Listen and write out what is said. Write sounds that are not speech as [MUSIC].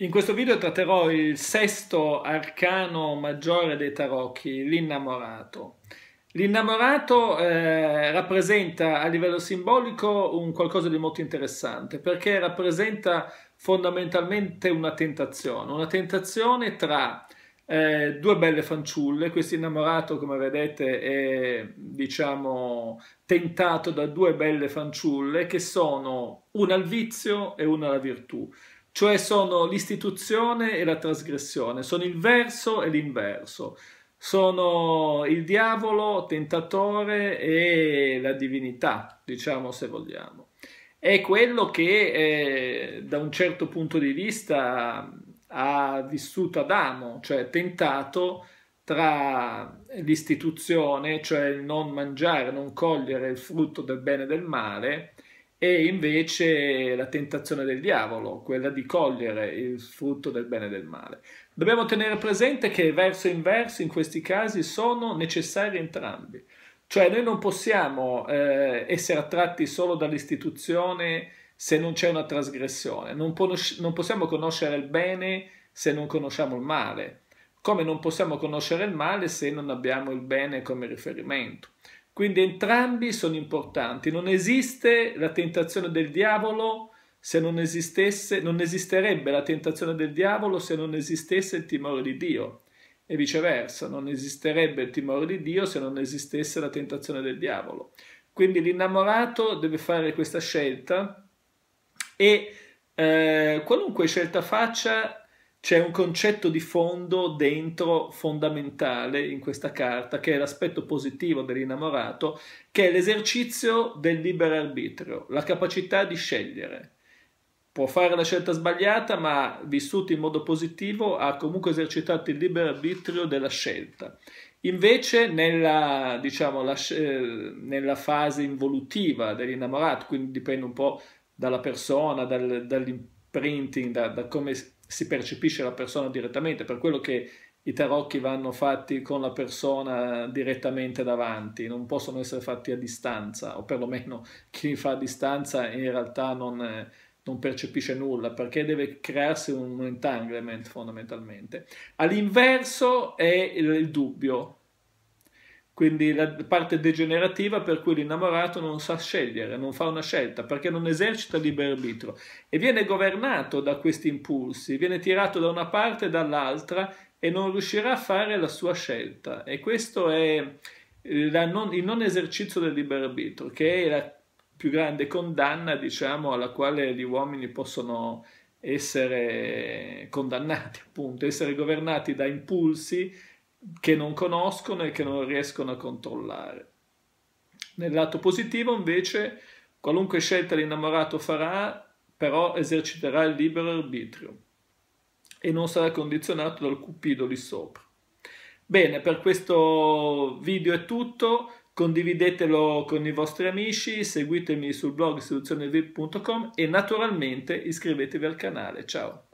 In questo video tratterò il sesto arcano maggiore dei tarocchi, l'innamorato. L'innamorato eh, rappresenta a livello simbolico un qualcosa di molto interessante perché rappresenta fondamentalmente una tentazione, una tentazione tra eh, due belle fanciulle, questo innamorato come vedete è diciamo tentato da due belle fanciulle che sono una al vizio e una alla virtù cioè sono l'istituzione e la trasgressione, sono il verso e l'inverso, sono il diavolo, tentatore e la divinità, diciamo se vogliamo. È quello che eh, da un certo punto di vista ha vissuto Adamo, cioè tentato tra l'istituzione, cioè il non mangiare, non cogliere il frutto del bene e del male, e invece la tentazione del diavolo, quella di cogliere il frutto del bene e del male. Dobbiamo tenere presente che verso in verso in questi casi sono necessari entrambi, cioè noi non possiamo eh, essere attratti solo dall'istituzione se non c'è una trasgressione, non, conosci- non possiamo conoscere il bene se non conosciamo il male, come non possiamo conoscere il male se non abbiamo il bene come riferimento. Quindi entrambi sono importanti. Non esiste la tentazione del diavolo se non esistesse, non esisterebbe la tentazione del diavolo se non esistesse il timore di Dio e viceversa, non esisterebbe il timore di Dio se non esistesse la tentazione del diavolo. Quindi l'innamorato deve fare questa scelta e eh, qualunque scelta faccia c'è un concetto di fondo dentro fondamentale in questa carta, che è l'aspetto positivo dell'innamorato, che è l'esercizio del libero arbitrio, la capacità di scegliere. Può fare la scelta sbagliata, ma vissuto in modo positivo ha comunque esercitato il libero arbitrio della scelta. Invece nella, diciamo, la, eh, nella fase involutiva dell'innamorato, quindi dipende un po' dalla persona, dal, dall'imprinting, da, da come si percepisce la persona direttamente, per quello che i tarocchi vanno fatti con la persona direttamente davanti, non possono essere fatti a distanza, o perlomeno [LAUGHS] chi li fa a distanza in realtà non, non percepisce nulla, perché deve crearsi un entanglement fondamentalmente. All'inverso è il, il dubbio, quindi la parte degenerativa per cui l'innamorato non sa scegliere, non fa una scelta, perché non esercita libero arbitro e viene governato da questi impulsi, viene tirato da una parte e dall'altra e non riuscirà a fare la sua scelta. E questo è eh, non, il non esercizio del libero arbitro, che è la più grande condanna, diciamo, alla quale gli uomini possono essere condannati, appunto, essere governati da impulsi che non conoscono e che non riescono a controllare. Nel lato positivo, invece, qualunque scelta l'innamorato farà, però eserciterà il libero arbitrio e non sarà condizionato dal cupido lì sopra. Bene, per questo video è tutto, condividetelo con i vostri amici, seguitemi sul blog istituzionevip.com e naturalmente iscrivetevi al canale. Ciao!